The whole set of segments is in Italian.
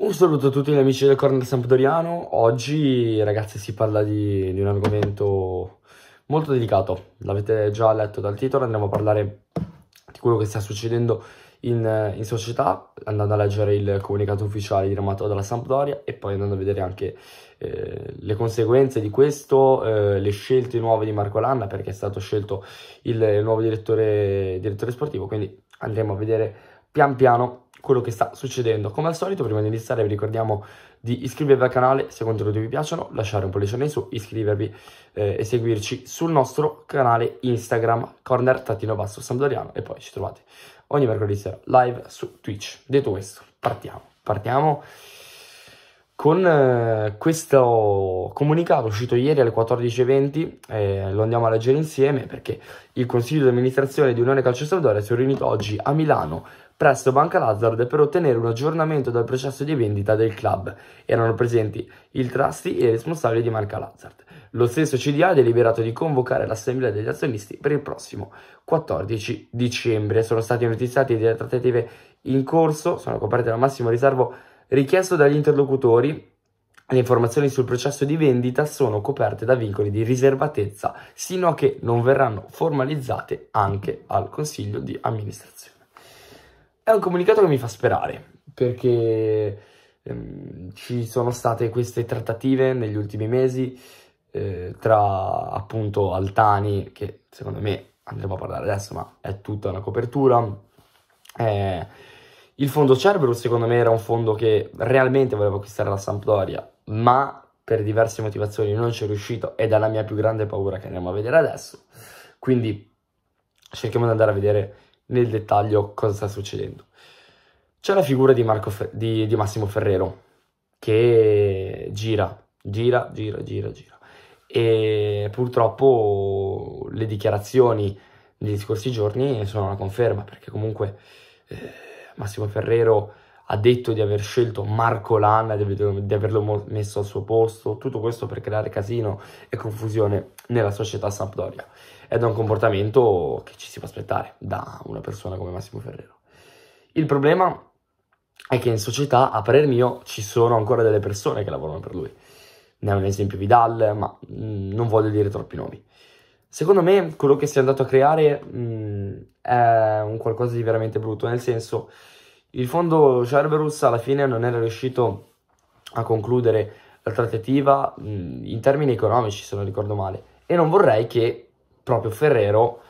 Un saluto a tutti gli amici del Corner Sampdoriano. Oggi, ragazzi, si parla di, di un argomento molto delicato. L'avete già letto dal titolo. andremo a parlare di quello che sta succedendo in, in, società, andando a leggere il comunicato ufficiale diramato dalla Sampdoria e poi andando a vedere anche eh, le conseguenze di questo, eh, le scelte nuove di Marco Lanna perché è stato scelto il, il nuovo direttore, direttore sportivo. Quindi andremo a vedere pian piano quello che sta succedendo. Come al solito, prima di iniziare, vi ricordiamo di iscrivervi al canale se i contenuti vi piacciono, lasciare un pollice in su, iscrivervi eh, e seguirci sul nostro canale Instagram, corner-basso Sampdoriano, e poi ci trovate ogni mercoledì sera live su Twitch. Detto questo, partiamo. Partiamo con eh, questo comunicato uscito ieri alle 14.20, eh, lo andiamo a leggere insieme perché il Consiglio di amministrazione di Unione Calcio Sampdoria si è riunito oggi a Milano presso Banca Lazard per ottenere un aggiornamento dal processo di vendita del club. Erano presenti il trusty e i responsabili di Banca Lazard. Lo stesso CDA ha deliberato di convocare l'assemblea degli azionisti per il prossimo 14 dicembre. Sono stati notiziati delle trattative in corso, sono coperte dal massimo riservo richiesto dagli interlocutori le informazioni sul processo di vendita sono coperte da vincoli di riservatezza sino a che non verranno formalizzate anche al Consiglio di amministrazione. È un comunicato che mi fa sperare, perché ehm, ci sono state queste trattative negli ultimi mesi eh, tra appunto Altani, che secondo me andremo a parlare adesso, ma è tutta una copertura. Eh, il fondo Cerberus secondo me era un fondo che realmente voleva acquistare la Sampdoria, ma per diverse motivazioni non ci è riuscito ed è la mia più grande paura che andiamo a vedere adesso. Quindi cerchiamo di andare a vedere nel dettaglio cosa sta succedendo. C'è la figura di, Fe- di, di Massimo Ferrero che gira, gira, gira, gira, gira. E purtroppo le dichiarazioni degli scorsi giorni sono una conferma perché comunque eh, Massimo Ferrero ha detto di aver scelto Marco Lanna, di, di averlo messo al suo posto, tutto questo per creare casino e confusione nella società Sampdoria. Ed è un comportamento che ci si può aspettare da una persona come Massimo Ferrero. Il problema è che in società, a parer mio, ci sono ancora delle persone che lavorano per lui. Ne è un esempio Vidal, ma mm, non voglio dire troppi nomi. Secondo me quello che si è andato a creare mh, mm, è un qualcosa di veramente brutto, nel senso il fondo Cerberus alla fine non era riuscito a concludere la trattativa mm, in termini economici, se non ricordo male, e non vorrei che proprio Ferrero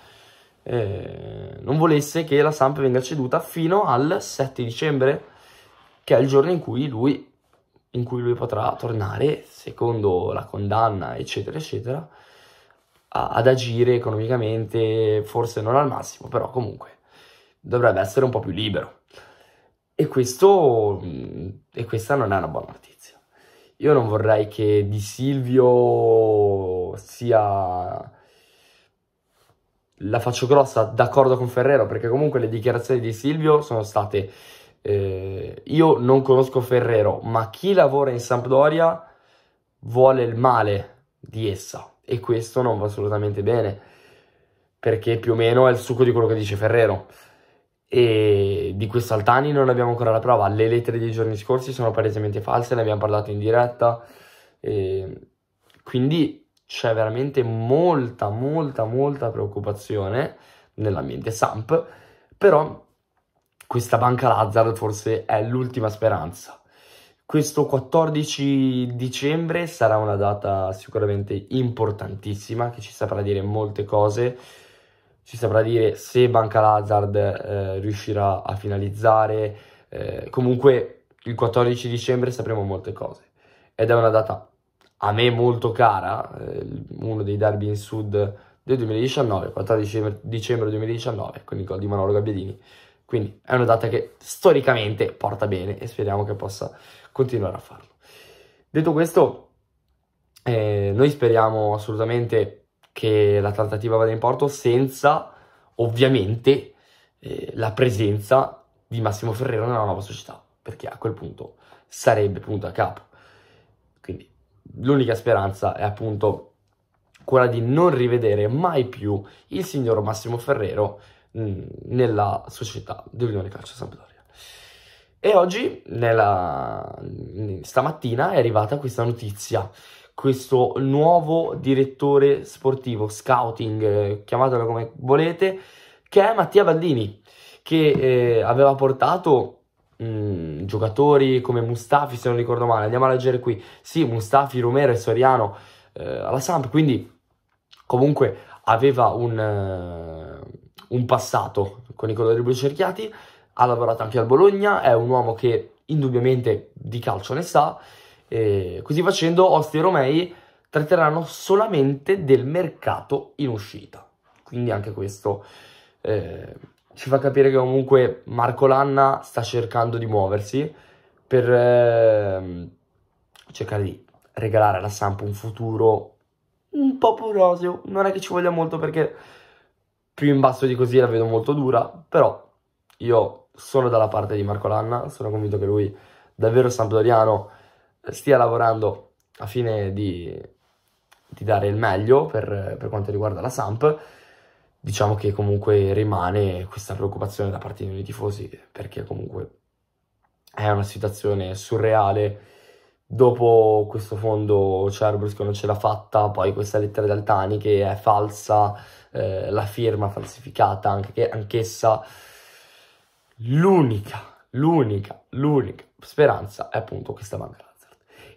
eh, non volesse che la Samp venga ceduta fino al 7 dicembre, che è il giorno in cui lui, in cui lui potrà tornare, secondo la condanna, eccetera, eccetera, a, ad agire economicamente, forse non al massimo, però comunque dovrebbe essere un po' più libero. E, questo, mm, e questa non è una buona notizia. Io non vorrei che Di Silvio sia... La faccio grossa, d'accordo con Ferrero, perché comunque le dichiarazioni di Silvio sono state... Eh, io non conosco Ferrero, ma chi lavora in Sampdoria vuole il male di essa. E questo non va assolutamente bene, perché più o meno è il succo di quello che dice Ferrero e di questo Altani non abbiamo ancora la prova. Le lettere dei giorni scorsi sono palesemente false, ne abbiamo parlato in diretta. E quindi c'è veramente molta, molta, molta preoccupazione nell'ambiente Samp, però questa banca Lazzard forse è l'ultima speranza. Questo 14 dicembre sarà una data sicuramente importantissima che ci saprà dire molte cose si saprà dire se Banca Lazard eh, riuscirà a finalizzare. Eh, comunque il 14 dicembre sapremo molte cose ed è una data a me molto cara, eh, uno dei derby in sud del 2019, 14 dicembre 2019 con il gol di Manolo Gabbiadini. Quindi è una data che storicamente porta bene e speriamo che possa continuare a farlo. Detto questo, eh, noi speriamo assolutamente che la trattativa vada in porto senza ovviamente eh, la presenza di Massimo Ferrero nella nuova società, perché a quel punto sarebbe punto a capo. Quindi l'unica speranza è appunto quella di non rivedere mai più il signor Massimo Ferrero mh, mm, nella società dell'Unione Calcio Sampdoria. E oggi, nella, stamattina, è arrivata questa notizia questo nuovo direttore sportivo, scouting, eh, chiamatelo come volete, che è Mattia Baldini, che eh, aveva portato mh, mm, giocatori come Mustafi, se non ricordo male, andiamo a leggere qui, sì, Mustafi, Romero e Soriano eh, alla Samp, quindi comunque aveva un, eh, un passato con i colori blu cerchiati, ha lavorato anche al Bologna, è un uomo che indubbiamente di calcio ne sa, e così facendo, Osti e Romei tratteranno solamente del mercato in uscita. Quindi anche questo eh, ci fa capire che comunque Marco Lanna sta cercando di muoversi per eh, cercare di regalare alla Samp un futuro un po' poroseo. Non è che ci voglia molto perché più in basso di così la vedo molto dura, però io sono dalla parte di Marco Lanna, sono convinto che lui davvero sampdoriano stia lavorando a fine di, di dare il meglio per, per, quanto riguarda la Samp, diciamo che comunque rimane questa preoccupazione da parte dei tifosi perché comunque è una situazione surreale. Dopo questo fondo Cerberus che non ce l'ha fatta, poi questa lettera di Altani che è falsa, eh, la firma falsificata anche, anch'essa. L'unica, l'unica, l'unica speranza è appunto questa banca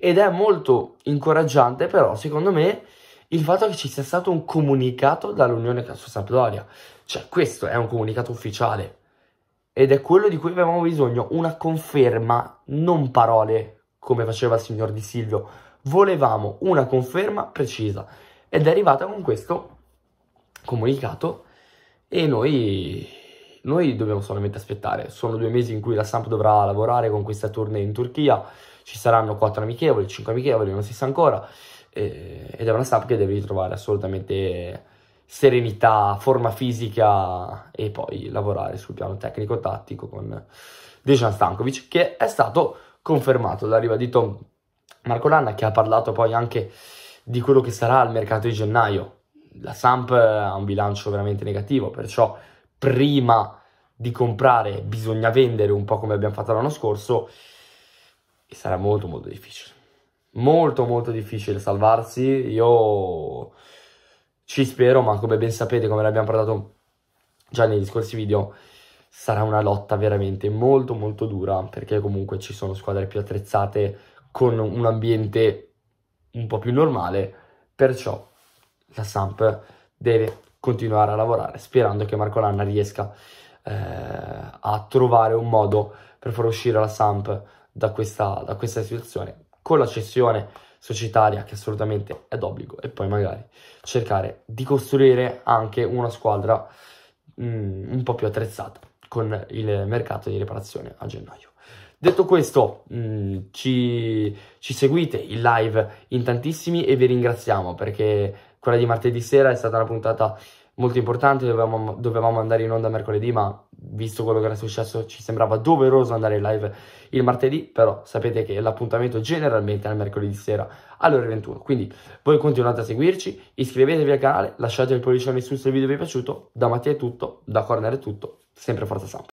ed è molto incoraggiante però secondo me il fatto che ci sia stato un comunicato dall'Unione su Sampdoria. Cioè questo è un comunicato ufficiale ed è quello di cui avevamo bisogno, una conferma, non parole come faceva il signor Di Silvio. Volevamo una conferma precisa ed è arrivata con questo comunicato e noi, noi dobbiamo solamente aspettare. Sono due mesi in cui la Samp dovrà lavorare con questa tournée in Turchia ci saranno 4 amichevoli, 5 amichevoli, non si sa ancora, eh, ed è una sub che devi trovare assolutamente serenità, forma fisica e poi lavorare sul piano tecnico-tattico con Dejan Stankovic, che è stato confermato dall'arrivo di Tom Marco Lanna, che ha parlato poi anche di quello che sarà il mercato di gennaio. La Samp ha un bilancio veramente negativo, perciò prima di comprare bisogna vendere un po' come abbiamo fatto l'anno scorso e sarà molto molto difficile. Molto molto difficile salvarsi, io ci spero, ma come ben sapete, come l'abbiamo parlato già negli scorsi video, sarà una lotta veramente molto molto dura, perché comunque ci sono squadre più attrezzate con un ambiente un po' più normale, perciò la Samp deve continuare a lavorare, sperando che Marco Lanna riesca eh, a trovare un modo per far uscire la Samp da questa, da questa situazione con la cessione societaria che assolutamente è d'obbligo e poi magari cercare di costruire anche una squadra mh, mm, un po' più attrezzata con il mercato di riparazione a gennaio. Detto questo, mh, mm, ci, ci, seguite in live in tantissimi e vi ringraziamo perché quella di martedì sera è stata una puntata molto importante, dovevamo, dovevamo andare in onda mercoledì ma visto quello che era successo, ci sembrava doveroso andare in live il martedì, però sapete che l'appuntamento generalmente è il mercoledì sera alle ore 21. Quindi voi continuate a seguirci, iscrivetevi al canale, lasciate il pollice pollicione su se il video vi è piaciuto. Da Mattia è tutto, da Corner è tutto, sempre Forza Samp.